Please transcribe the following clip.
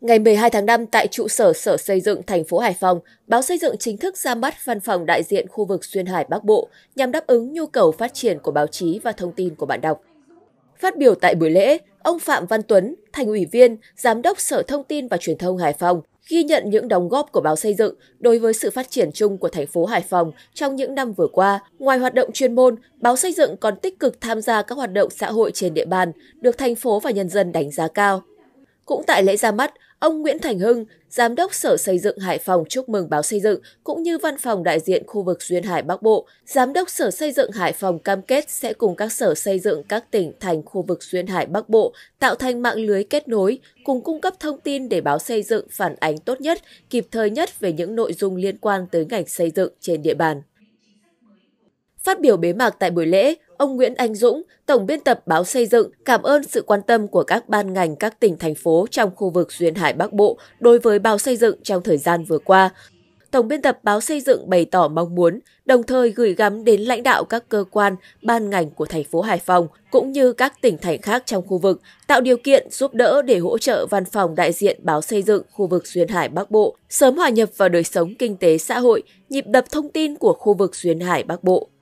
Ngày 12 tháng 5 tại trụ sở Sở Xây dựng thành phố Hải Phòng, báo Xây dựng chính thức ra mắt văn phòng đại diện khu vực Xuyên Hải Bắc Bộ nhằm đáp ứng nhu cầu phát triển của báo chí và thông tin của bạn đọc. Phát biểu tại buổi lễ, ông Phạm Văn Tuấn, thành ủy viên, giám đốc Sở Thông tin và Truyền thông Hải Phòng, ghi nhận những đóng góp của báo xây dựng đối với sự phát triển chung của thành phố Hải Phòng trong những năm vừa qua. Ngoài hoạt động chuyên môn, báo xây dựng còn tích cực tham gia các hoạt động xã hội trên địa bàn, được thành phố và nhân dân đánh giá cao. Cũng tại lễ ra mắt, Ông Nguyễn Thành Hưng, Giám đốc Sở Xây dựng Hải Phòng chúc mừng báo xây dựng cũng như văn phòng đại diện khu vực Duyên Hải Bắc Bộ. Giám đốc Sở Xây dựng Hải Phòng cam kết sẽ cùng các sở xây dựng các tỉnh thành khu vực Duyên Hải Bắc Bộ tạo thành mạng lưới kết nối, cùng cung cấp thông tin để báo xây dựng phản ánh tốt nhất, kịp thời nhất về những nội dung liên quan tới ngành xây dựng trên địa bàn. Phát biểu bế mạc tại buổi lễ, ông Nguyễn Anh Dũng, Tổng biên tập báo xây dựng, cảm ơn sự quan tâm của các ban ngành các tỉnh, thành phố trong khu vực Duyên Hải Bắc Bộ đối với báo xây dựng trong thời gian vừa qua. Tổng biên tập báo xây dựng bày tỏ mong muốn, đồng thời gửi gắm đến lãnh đạo các cơ quan, ban ngành của thành phố Hải Phòng cũng như các tỉnh thành khác trong khu vực, tạo điều kiện giúp đỡ để hỗ trợ văn phòng đại diện báo xây dựng khu vực Duyên Hải Bắc Bộ sớm hòa nhập vào đời sống kinh tế xã hội, nhịp đập thông tin của khu vực Duyên Hải Bắc Bộ.